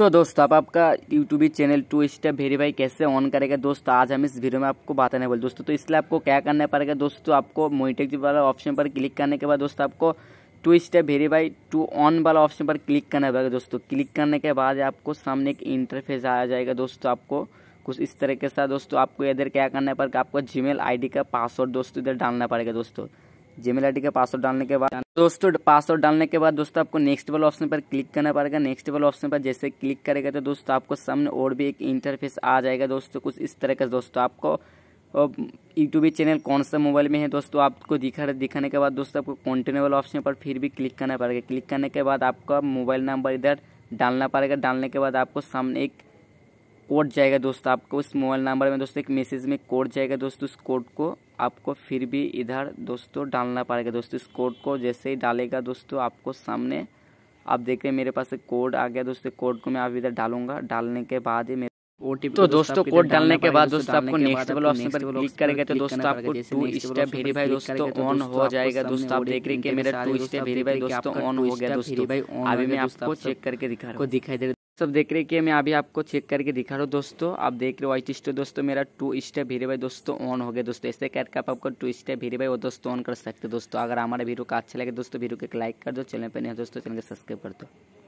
तो दोस्त आप आपका YouTube channel two step verify कैसे ऑन करेगा दोस्त आज हम इस वीडियो में आपको बताने वाले दोस्तों तो इसलिए आपको क्या करना पड़ेगा दोस्तों आपको मोइटेक वाला ऑप्शन पर क्लिक करने के बाद दोस्तों आपको two step verify to on वाला ऑप्शन पर क्लिक करना पड़ेगा दोस्तों क्लिक करने के बाद आपको सामने एक इंटरफेस आ जाएगा दोस्तों आपको कुछ इस तरह के साथ दोस्तों आपको इधर क्या करना पड़ेगा आपको जी मेल का पासवर्ड दोस्तों इधर डालना पड़ेगा दोस्तों जीमेल आई का पासवर्ड डालने के बाद दोस्तों पासवर्ड डालने के बाद दोस्तों आपको नेक्स्ट वाले ऑप्शन पर क्लिक करना पड़ेगा नेक्स्ट वाले ऑप्शन पर जैसे क्लिक करेगा तो दोस्तों आपको सामने और भी एक इंटरफेस आ जाएगा दोस्तों कुछ इस तरह का दोस्तों आपको यूट्यूब चैनल कौन सा मोबाइल में है दोस्तों आपको दिखा दिखाने के बाद दोस्तों आपको कंटिन्यू वाले ऑप्शन पर फिर भी क्लिक करना पड़ेगा क्लिक करने के बाद आपका मोबाइल नंबर इधर डालना पड़ेगा डालने के बाद आपको सामने एक कोड जाएगा दोस्तों आपको उस मोबाइल नंबर में दोस्तों एक मैसेज में कोड जाएगा दोस्तों उस कोड को आपको फिर भी इधर दोस्तों डालना पड़ेगा दोस्तों इस कोड को जैसे ही डालेगा दोस्तों आपको सामने आप देख रहे मेरे पास एक कोड आ गया दोस्तों कोड को मैं आप इधर डालूंगा डालने के बाद ही मेरे ओटीपी तो दोस्तों कोड डालने के बाद दोस्तों आपको नेक्स्ट वाले ऑप्शन पर क्लिक करेंगे तो दोस्तों आपको टू स्टेप वेरीफाई दोस्तों ऑन हो जाएगा दोस्तों आप देख रहे हैं कि मेरा टू स्टेप वेरीफाई दोस्तों ऑन हो गया दोस्तों अभी मैं आपको चेक करके दिखा रहा हूँ दिखाई दे सब देख रहे कि मैं अभी आपको चेक करके दिखा रहा हूँ दोस्तों आप देख रहे हो वाइट स्टो दोस्तों मेरा टू स्टेप भीरे भाई दोस्तों ऑन हो गया दोस्तों ऐसे करके आप आपको टू स्टेप भीरे भाई वो दोस्तों ऑन कर सकते हो दोस्तों अगर हमारा वीडियो का अच्छा लगे दोस्तों वीडियो को एक लाइक कर दो चैनल पर नहीं दोस्तों चैनल को सब्सक्राइब कर दो